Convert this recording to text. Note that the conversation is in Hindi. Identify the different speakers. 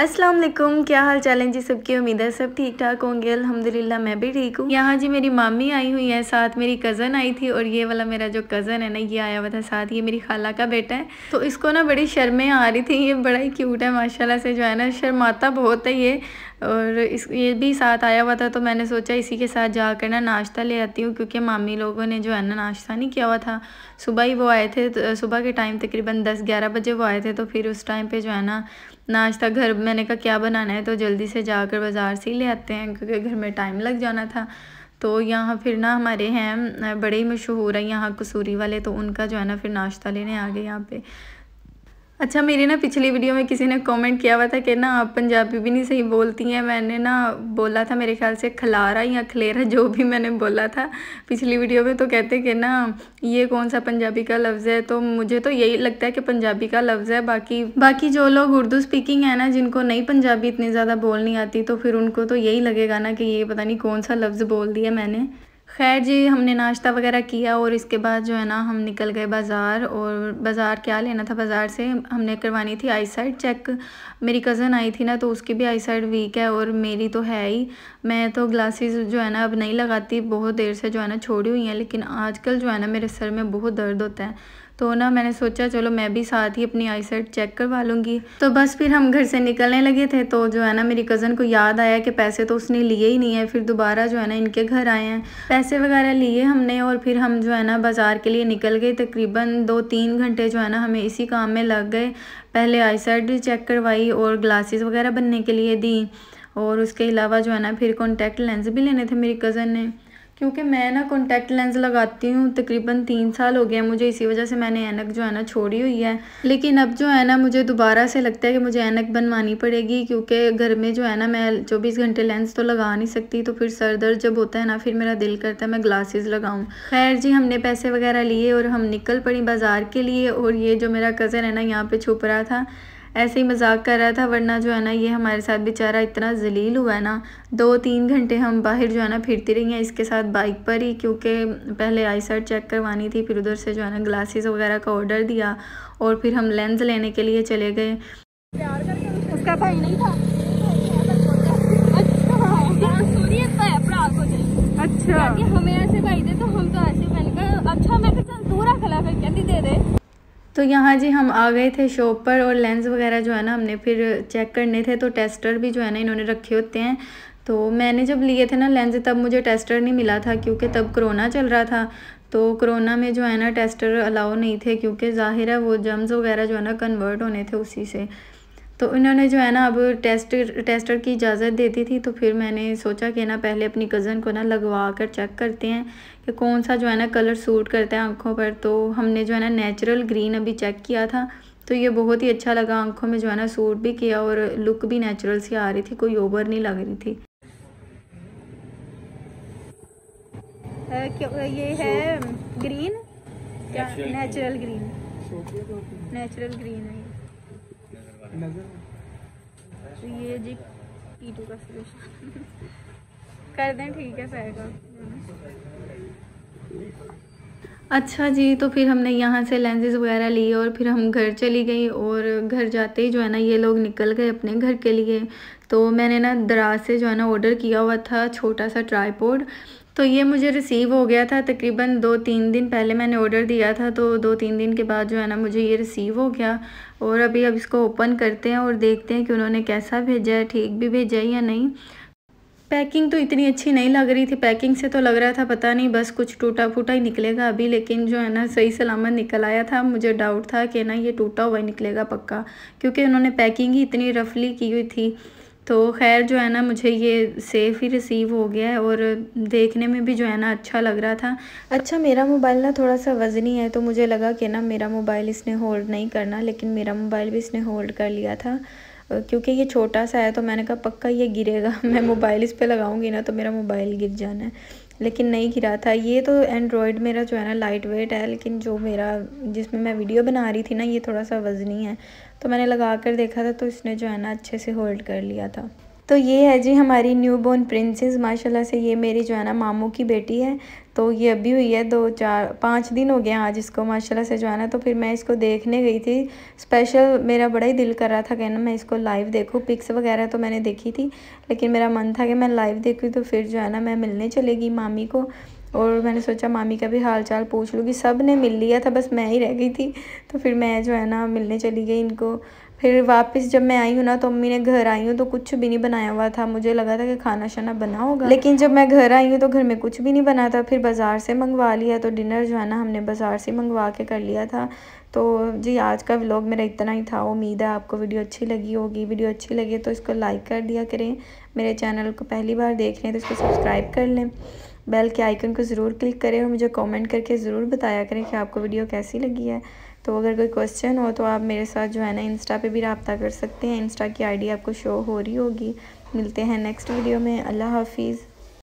Speaker 1: अस्सलाम वालेकुम क्या हाल चाल है जी सबकी उम्मीद है सब ठीक ठाक होंगे अल्हम्दुलिल्लाह मैं भी ठीक हूँ यहाँ जी मेरी मामी आई हुई है साथ मेरी कज़न आई थी और ये वाला मेरा जो कज़न है ना ये आया हुआ था साथ ये मेरी खाला का बेटा है तो इसको ना बड़ी शर्में आ रही थी ये बड़ा ही क्यूट है माशाला से जो है ना शर्माता बहुत है ये और इस ये भी साथ आया हुआ था तो मैंने सोचा इसी के साथ जाकर ना नाश्ता ले आती हूँ क्योंकि मामी लोगों ने जो है ना नाश्ता नहीं किया हुआ था सुबह ही वो आए थे तो सुबह के टाइम तकरीबन दस ग्यारह बजे वो आए थे तो फिर उस टाइम पे जो है ना नाश्ता घर मैंने कहा क्या बनाना है तो जल्दी से जाकर बाज़ार से ही ले आते हैं क्योंकि घर में टाइम लग जाना था तो यहाँ फिर ना हमारे हैं बड़े ही मशहूर हैं यहाँ कसूरी वाले तो उनका जो है ना फिर नाश्ता लेने आ गए यहाँ पे अच्छा मेरी ना पिछली वीडियो में किसी ने कमेंट किया हुआ था कि ना आप पंजाबी भी नहीं सही बोलती हैं मैंने ना बोला था मेरे ख्याल से खलारा या खलेरा जो भी मैंने बोला था पिछली वीडियो में तो कहते कि ना ये कौन सा पंजाबी का लफ्ज़ है तो मुझे तो यही लगता है कि पंजाबी का लफ्ज़ है बाकी बाकी जो लोग उर्दू स्पीकिंग है ना जिनको नहीं पंजाबी इतनी ज़्यादा बोलनी आती तो फिर उनको तो यही लगेगा ना कि ये पता नहीं कौन सा लफ्ज़ बोल दिया मैंने खैर जी हमने नाश्ता वगैरह किया और इसके बाद जो है ना हम निकल गए बाज़ार और बाज़ार क्या लेना था बाज़ार से हमने करवानी थी आई साइड चेक मेरी कज़न आई थी ना तो उसकी भी आई साइड वीक है और मेरी तो है ही मैं तो ग्लासेस जो है ना अब नहीं लगाती बहुत देर से जो है ना छोड़ी हुई हैं लेकिन आजकल जो है ना मेरे सर में बहुत दर्द होता है तो ना मैंने सोचा चलो मैं भी साथ ही अपनी आई सेट चेक करवा लूँगी तो बस फिर हम घर से निकलने लगे थे तो जो है ना मेरी कज़न को याद आया कि पैसे तो उसने लिए ही नहीं है फिर दोबारा जो है ना इनके घर आए हैं पैसे वगैरह लिए हमने और फिर हम जो है ना बाज़ार के लिए निकल गए तकरीबन दो तीन घंटे जो है ना हमें इसी काम में लग गए पहले आई सेट चेक करवाई और ग्लासेस वगैरह बनने के लिए दी और उसके अलावा जो है ना फिर कॉन्टैक्ट लेंस भी लेने थे मेरी कज़न ने क्योंकि मैं ना कॉन्टैक्ट लेंस लगाती हूँ तकरीबन तीन साल हो गया मुझे इसी वजह से मैंने ऐनक जो है ना छोड़ी हुई है लेकिन अब जो है ना मुझे दोबारा से लगता है कि मुझे ऐनक बनवानी पड़ेगी क्योंकि घर में जो है ना मैं चौबीस घंटे लेंस तो लगा नहीं सकती तो फिर सर दर्द जब होता है ना फिर मेरा दिल करता है मैं ग्लासेस लगाऊँ खैर जी हमने पैसे वगैरह लिए और हम निकल पड़ी बाज़ार के लिए और ये जो मेरा कज़न है ना यहाँ पर छुप रहा था ऐसे ही मजाक कर रहा था वरना जो है ना ये हमारे साथ बेचारा इतना जलील हुआ है ना दो तीन घंटे हम बाहर जो है ना फिरती रही हैं इसके साथ बाइक पर ही क्योंकि पहले आई साइड चेक करवानी थी फिर उधर से जो है ना ग्लासेस वगैरह का ऑर्डर दिया और फिर हम लेंस लेने के लिए चले गए उसका भाई नहीं था तो यहाँ जी हम आ गए थे शॉप पर और लेंस वगैरह जो है ना हमने फिर चेक करने थे तो टेस्टर भी जो है ना इन्होंने रखे होते हैं तो मैंने जब लिए थे ना लेंस तब मुझे टेस्टर नहीं मिला था क्योंकि तब कोरोना चल रहा था तो कोरोना में जो है ना टेस्टर अलाउ नहीं थे क्योंकि ज़ाहिर है वो जम्स वगैरह जो है ना कन्वर्ट होने थे उसी से तो उन्होंने जो है ना अब टेस्ट टेस्टर की इजाज़त दे दी थी तो फिर मैंने सोचा कि ना पहले अपनी कज़न को ना लगवा कर चेक करते हैं कि कौन सा जो है ना कलर सूट करता है आँखों पर तो हमने जो है ना नेचुरल ग्रीन अभी चेक किया था तो ये बहुत ही अच्छा लगा आँखों में जो है ना सूट भी किया और लुक भी नेचुरल सी आ रही थी कोई ओवर नहीं लग रही थी ये है green natural green natural green है तो ये जी पीटू का सजेशन कर दें ठीक है पैर अच्छा जी तो फिर हमने यहाँ से लेंसेज वगैरह लिए और फिर हम घर चली गई और घर जाते ही जो है ना ये लोग निकल गए अपने घर के लिए तो मैंने ना दराज से जो है ना ऑर्डर किया हुआ था छोटा सा ट्राईपोर्ड तो ये मुझे रिसीव हो गया था तकरीबन दो तीन दिन पहले मैंने ऑर्डर दिया था तो दो तीन दिन के बाद जो है ना मुझे ये रिसीव हो गया और अभी अब इसको ओपन करते हैं और देखते हैं कि उन्होंने कैसा भेजा है ठीक भी भेजा है या नहीं पैकिंग तो इतनी अच्छी नहीं लग रही थी पैकिंग से तो लग रहा था पता नहीं बस कुछ टूटा फूटा ही निकलेगा अभी लेकिन जो है ना सही सलामत निकल आया था मुझे डाउट था कि ना ये टूटा हुआ ही निकलेगा पक्का क्योंकि उन्होंने पैकिंग ही इतनी रफली की हुई थी तो खैर जो है ना मुझे ये सेफ़ ही रिसीव हो गया है और देखने में भी जो है ना अच्छा लग रहा था अच्छा मेरा मोबाइल ना थोड़ा सा वज़नी है तो मुझे लगा कि ना मेरा मोबाइल इसने होल्ड नहीं करना लेकिन मेरा मोबाइल भी इसने होल्ड कर लिया था क्योंकि ये छोटा सा है तो मैंने कहा पक्का ये गिरेगा मैं मोबाइल इस पर लगाऊंगी ना तो मेरा मोबाइल गिर जाना है लेकिन नहीं गिरा था ये तो एंड्रॉयड मेरा जो है ना लाइट वेट है लेकिन जो मेरा जिसमें मैं वीडियो बना रही थी ना ये थोड़ा सा वज़नी है तो मैंने लगा कर देखा था तो इसने जो है ना अच्छे से होल्ड कर लिया था तो ये है जी हमारी न्यू बॉर्न प्रिंसेस माशाल्लाह से ये मेरी जो है ना मामू की बेटी है तो ये अभी हुई है दो चार पाँच दिन हो गए आज इसको माशाल्लाह से जो है ना तो फिर मैं इसको देखने गई थी स्पेशल मेरा बड़ा ही दिल कर रहा था कि ना मैं इसको लाइव देखूँ पिक्स वगैरह तो मैंने देखी थी लेकिन मेरा मन था कि मैं लाइव देखूँ तो फिर जो है ना मैं मिलने चलेगी मामी को और मैंने सोचा मामी का भी हाल चाल पूछ लूँगी सब ने मिल लिया था बस मैं ही रह गई थी तो फिर मैं जो है ना मिलने चली गई इनको फिर वापस जब मैं आई हूँ ना तो अम्मी ने घर आई हूँ तो कुछ भी नहीं बनाया हुआ था मुझे लगा था कि खाना शाना बना होगा लेकिन जब मैं घर आई हूँ तो घर में कुछ भी नहीं बना था फिर बाज़ार से मंगवा लिया तो डिनर जो है ना हमने बाज़ार से मंगवा के कर लिया था तो जी आज का व्लॉग मेरा इतना ही था उम्मीद है आपको वीडियो अच्छी लगी होगी वीडियो अच्छी लगी तो इसको लाइक कर दिया करें मेरे चैनल को पहली बार देख रहे हैं तो इसको सब्सक्राइब कर लें बेल के आइकन को ज़रूर क्लिक करें और मुझे कमेंट करके ज़रूर बताया करें कि आपको वीडियो कैसी लगी है तो अगर कोई क्वेश्चन हो तो आप मेरे साथ जो है ना इंस्टा पे भी रबता कर सकते हैं इंस्टा की आईडी आपको शो हो रही होगी मिलते हैं नेक्स्ट वीडियो में अल्लाह हाफिज़